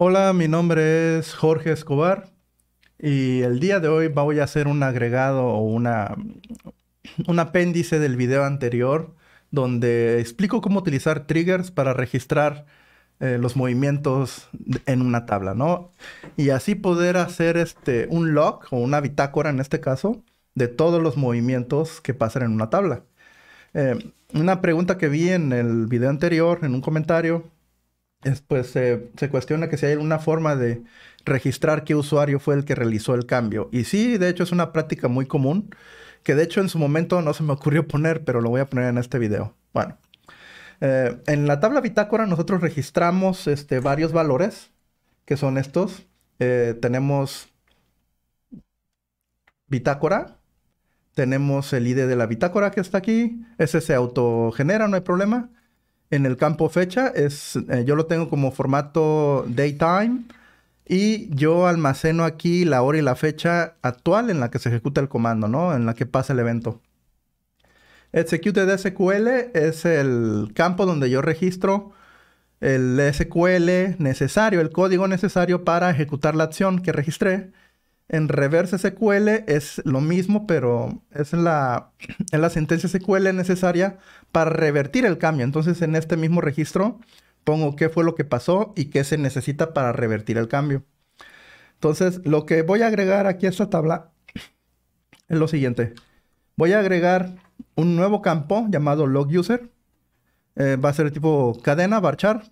Hola, mi nombre es Jorge Escobar y el día de hoy voy a hacer un agregado o una, un apéndice del video anterior donde explico cómo utilizar triggers para registrar eh, los movimientos en una tabla, ¿no? Y así poder hacer este, un log o una bitácora en este caso de todos los movimientos que pasan en una tabla. Eh, una pregunta que vi en el video anterior, en un comentario, pues se cuestiona que si hay alguna forma de registrar qué usuario fue el que realizó el cambio. Y sí, de hecho es una práctica muy común, que de hecho en su momento no se me ocurrió poner, pero lo voy a poner en este video. Bueno, eh, en la tabla bitácora nosotros registramos este, varios valores, que son estos. Eh, tenemos bitácora, tenemos el ID de la bitácora que está aquí, ese se autogenera, no hay problema en el campo fecha. Es, eh, yo lo tengo como formato daytime y yo almaceno aquí la hora y la fecha actual en la que se ejecuta el comando, ¿no? En la que pasa el evento. Executed SQL es el campo donde yo registro el SQL necesario, el código necesario para ejecutar la acción que registré en reverse SQL es lo mismo, pero es la, en la sentencia SQL necesaria para revertir el cambio. Entonces, en este mismo registro pongo qué fue lo que pasó y qué se necesita para revertir el cambio. Entonces, lo que voy a agregar aquí a esta tabla es lo siguiente. Voy a agregar un nuevo campo llamado log user. Eh, va a ser tipo cadena, varchar,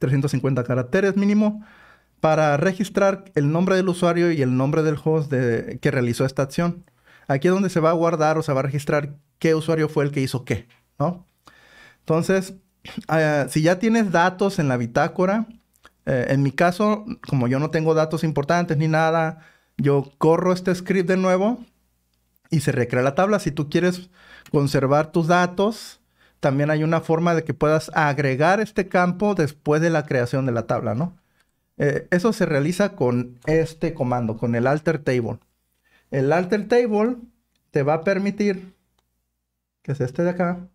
350 caracteres mínimo para registrar el nombre del usuario y el nombre del host que realizó esta acción. Aquí es donde se va a guardar o se va a registrar qué usuario fue el que hizo qué, ¿no? Entonces, ah, si ya tienes datos en la bitácora, eh, en mi caso, como yo no tengo datos importantes ni nada, yo corro este script de nuevo y se recrea la tabla. Si tú quieres conservar tus datos, también hay una forma de que puedas agregar este campo después de la creación de la tabla, ¿no? Eh, eso se realiza con este comando, con el alter table. El alter table te va a permitir, que es este de acá,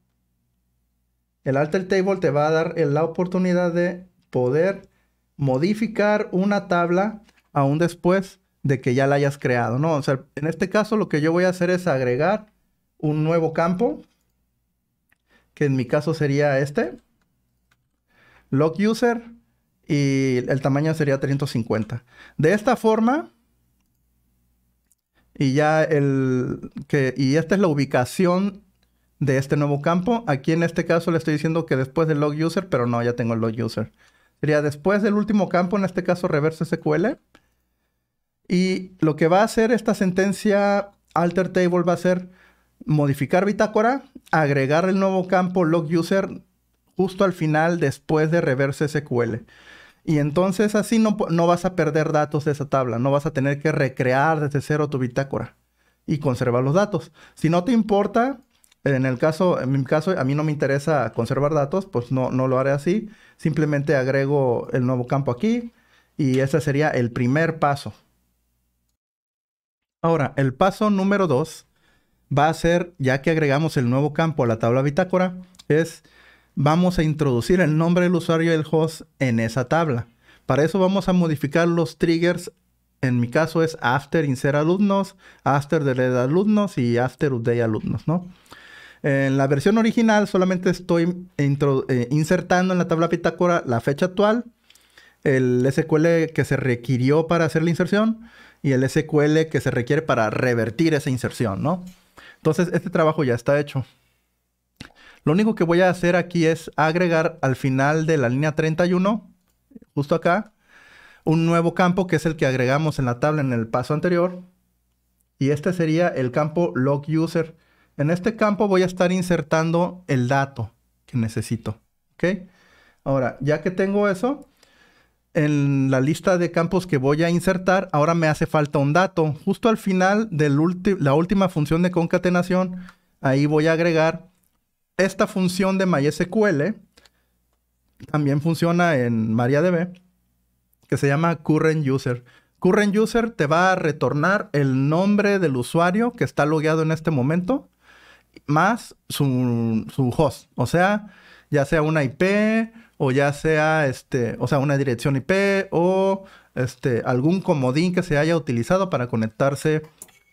el alter table te va a dar la oportunidad de poder modificar una tabla aún después de que ya la hayas creado, ¿no? en este caso lo que yo voy a hacer es agregar un nuevo campo, que en mi caso sería este, log user, y el tamaño sería 350. De esta forma, y ya el que y esta es la ubicación de este nuevo campo. Aquí en este caso le estoy diciendo que después del log user, pero no, ya tengo el log user. Sería después del último campo, en este caso reverse SQL. Y lo que va a hacer esta sentencia alter table va a ser modificar bitácora, agregar el nuevo campo log user justo al final después de reverse SQL. Y entonces así no, vas a perder datos de esa tabla, no vas a tener que recrear desde cero tu bitácora y conservar los datos. Si no te importa, en el caso, en mi caso, a mí no me interesa conservar datos, pues no, no lo haré así. Simplemente agrego el nuevo campo aquí y ese sería el primer paso. Ahora, el paso número dos va a ser, ya que agregamos el nuevo campo a la tabla bitácora, es vamos a introducir el nombre del usuario del host en esa tabla. Para eso vamos a modificar los triggers. En mi caso es after insert alumnos, after delete alumnos y after update alumnos, ¿no? En la versión original solamente estoy eh, insertando en la tabla Pitágora la fecha actual, el SQL que se requirió para hacer la inserción y el SQL que se requiere para revertir esa inserción, ¿no? Entonces, este trabajo ya está hecho. Lo único que voy a hacer aquí es agregar al final de la línea 31, justo acá, un nuevo campo que es el que agregamos en la tabla en el paso anterior. Y este sería el campo log user. En este campo voy a estar insertando el dato que necesito. Okay. Ahora, ya que tengo eso, en la lista de campos que voy a insertar, ahora me hace falta un dato. Justo al final de la última función de concatenación, ahí voy a agregar esta función de MySQL también funciona en MariaDB, que se llama CurrentUser. CurrentUser te va a retornar el nombre del usuario que está logueado en este momento, más su, host. O sea, ya sea una IP o ya sea este, o sea, una dirección IP o este, algún comodín que se haya utilizado para conectarse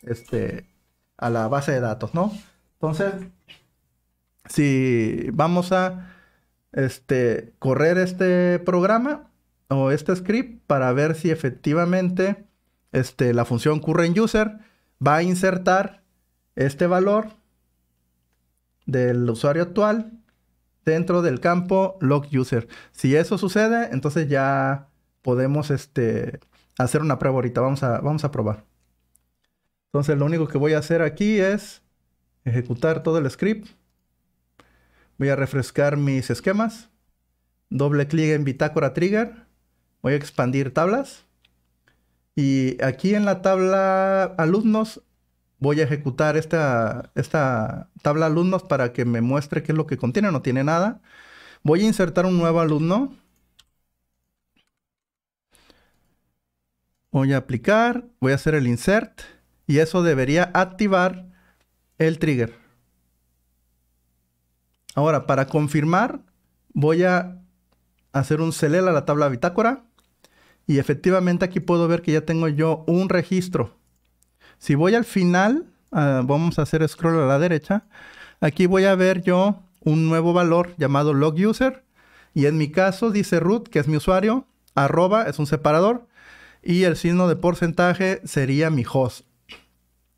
este, a la base de datos, ¿no? Entonces, si vamos a este, correr este programa o este script para ver si efectivamente este, la función currentUser user va a insertar este valor del usuario actual dentro del campo logUser. user. Si eso sucede, entonces ya podemos este, hacer una prueba ahorita. vamos a probar. Entonces lo único que voy a hacer aquí es ejecutar todo el script. Voy a refrescar mis esquemas. Doble clic en bitácora trigger. Voy a expandir tablas. Y aquí en la tabla alumnos voy a ejecutar esta, esta tabla alumnos para que me muestre qué es lo que contiene. No tiene nada. Voy a insertar un nuevo alumno. Voy a aplicar. Voy a hacer el insert. Y eso debería activar el trigger. Ahora, para confirmar, voy a hacer un select a la tabla bitácora. Y efectivamente aquí puedo ver que ya tengo yo un registro. Si voy al final, ah, vamos a hacer scroll a la derecha. Aquí voy a ver yo un nuevo valor llamado log user. Y en mi caso dice root, que es mi usuario, arroba es un separador. Y el signo de porcentaje sería mi host.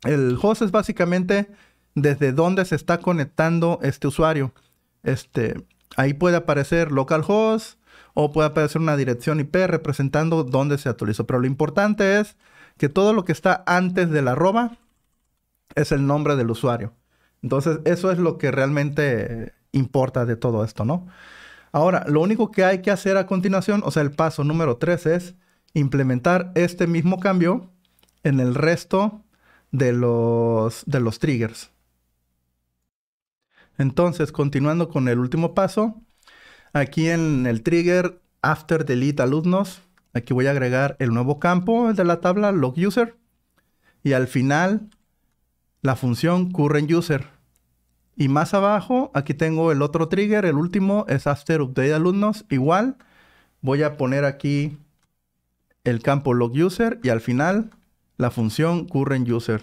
El host es básicamente desde dónde se está conectando este usuario. Este, ahí puede aparecer localhost o puede aparecer una dirección IP representando dónde se actualizó. Pero lo importante es que todo lo que está antes del arroba es el nombre del usuario. Entonces, eso es lo que realmente importa de todo esto, ¿no? Ahora, lo único que hay que hacer a continuación, o sea, el paso número tres es implementar este mismo cambio en el resto de los, de los triggers. Entonces, continuando con el último paso, aquí en el trigger After Delete Alumnos, aquí voy a agregar el nuevo campo de la tabla Log User y al final la función Current User. Y más abajo, aquí tengo el otro trigger, el último es After Update Alumnos, igual voy a poner aquí el campo log user y al final la función current user.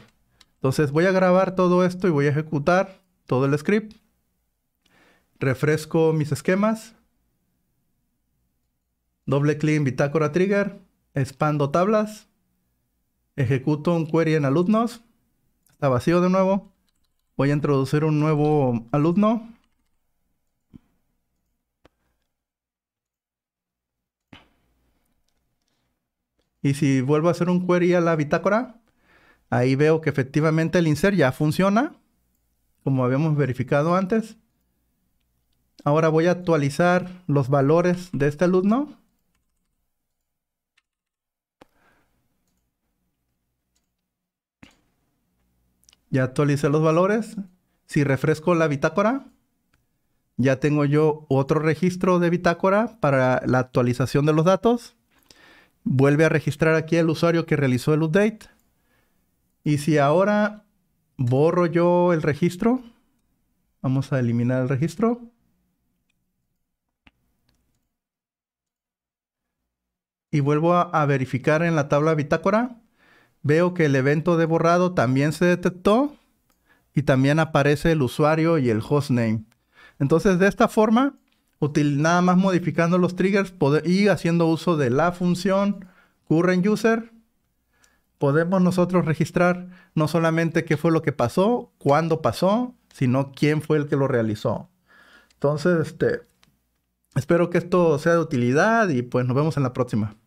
Entonces voy a grabar todo esto y voy a ejecutar todo el script refresco mis esquemas, doble clic en bitácora trigger, expando tablas, ejecuto un query en alumnos, está vacío de nuevo, voy a introducir un nuevo alumno, y si vuelvo a hacer un query a la bitácora, ahí veo que efectivamente el insert ya funciona, como habíamos verificado antes. Ahora voy a actualizar los valores de este alumno. Ya actualicé los valores. Si refresco la bitácora, ya tengo yo otro registro de bitácora para la actualización de los datos. Vuelve a registrar aquí el usuario que realizó el update. Y si ahora borro yo el registro, vamos a eliminar el registro. y vuelvo a, verificar en la tabla bitácora, veo que el evento de borrado también se detectó y también aparece el usuario y el hostname. Entonces, de esta forma, nada más modificando los triggers y haciendo uso de la función current user, podemos nosotros registrar no solamente qué fue lo que pasó, cuándo pasó, sino quién fue el que lo realizó. Entonces, este, espero que esto sea de utilidad y pues nos vemos en la próxima.